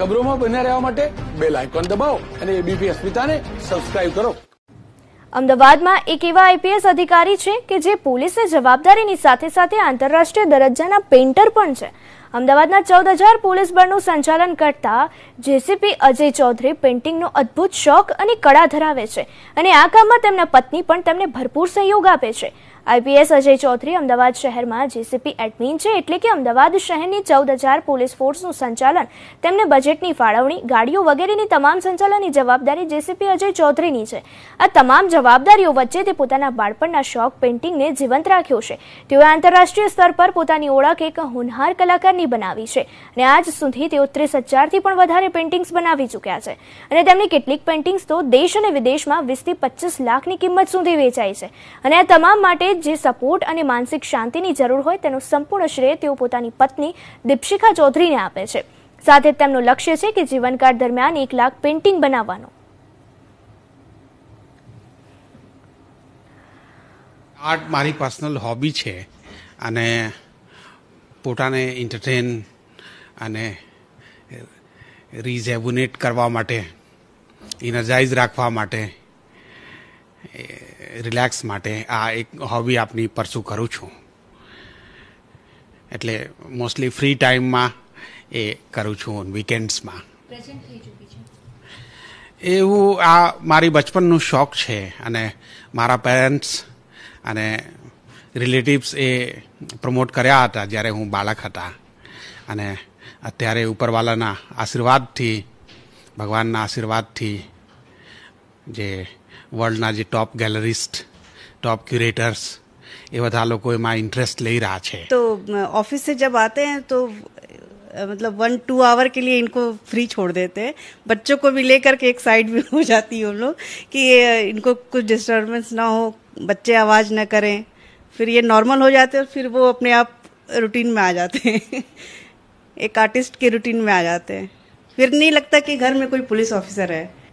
ખબરોમાં બન્યા રહેવા માટે બેલ આઇકોન દબાવો અને એબીપી અસ્મિતાને સબસ્ક્રાઇબ કરો અમદાવાદમાં એક એવા આઈપીએસ અધિકારી છે કે જે પોલીસની જવાબદારીની સાથે સાથે આંતરરાષ્ટ્રીય દરજ્જાના પેન્ટર પણ છે અમદાવાદના ચૌદ હજાર પોલીસ બળનું સંચાલન કરતા જેસીપી અજય ચૌધરી પેઇન્ટિંગનો અદ્ભુત શોખ અને કળા ધરાવે છે અને આ કામમાં તેમના પત્ની પણ તેમને ભરપૂર સહયોગ આપે છે આઈપીએસ અજય ચૌધરી અમદાવાદ શહેરમાં જેસીપી એડમિન છે એટલે કે અમદાવાદ શહેરની ચૌદ હજાર પોલીસ ફોર્સનું સંચાલન તેમને બજેટની ફાળવણી ગાડીઓ વગેરેની તમામ સંચાલનની જવાબદારી જેસીપી અજય ચૌધરીની છે આ તમામ જવાબદારીઓ વચ્ચે તે પોતાના બાળપણના શોખ પેઇન્ટિંગને જીવંત રાખ્યો છે તેઓએ આંતરરાષ્ટ્રીય સ્તર પર પોતાની ઓળખ એક હોનહાર કલાકારની પેન્ટિંગની બનાવી છે અને આજ સુધી તેઓ ત્રીસ હજારથી પણ વધારે પેન્ટિંગ્સ બનાવી ચૂક્યા છે અને તેમની કેટલીક પેન્ટિંગ્સ તો દેશ અને વિદેશમાં વીસથી પચીસ લાખની કિંમત સુધી વેચાય છે અને આ તમામ માટે જે સપોર્ટ અને માનસિક શાંતિની જરૂર હોય તેનું સંપૂર્ણ શ્રેય તેઓ પોતાની પત્ની દીપશિખા ચૌધરીને આપે છે સાથે તેમનું લક્ષ્ય છે કે જીવનકાળ દરમિયાન એક લાખ પેઇન્ટિંગ બનાવવાનું આર્ટ મારી પર્સનલ હોબી છે અને પોતાને એન્ટરટેન અને રિઝેબુનેટ કરવા માટે ઇનર્જાઇઝ રાખવા માટે રિલેક્સ માટે આ એક હોબી આપની પરસુ કરું છું એટલે મોસ્ટલી ફ્રી ટાઈમમાં એ કરું છું વીકેન્ડ્સમાં એવું આ મારી બચપનનું શોખ છે અને મારા પેરેન્ટ્સ અને રિલેટિવ્સ એ પ્રમોટ કર્યા હતા જ્યારે હું બાળક હતા અને અત્યારે ઉપરવાલાના આશીર્વાદથી ભગવાનના આશીર્વાદથી જે વર્લ્ડના જે ટોપ ગેલરિસ્ટ टॉप ક્યુરેટર્સ એ બધા લોકો એમાં ઇન્ટરેસ્ટ લઈ રહ્યા છે તો ઓફિસ से આતે आते हैं तो मतलब वन टू आवर के लिए इनको फ्री छोड़ देते हैं बच्चों को કે એક के एक હો भी हो जाती है उन लोग कि इनको कुछ डिस्टर्बेंस ना हो बच्चे फिर ये नॉर्मल हो जाते हैं फिर वो अपने आप रूटीन में आ जाते हैं एक आर्टिस्ट के रूटीन में आ जाते हैं फिर नहीं लगता कि घर में कोई पुलिस ऑफिसर है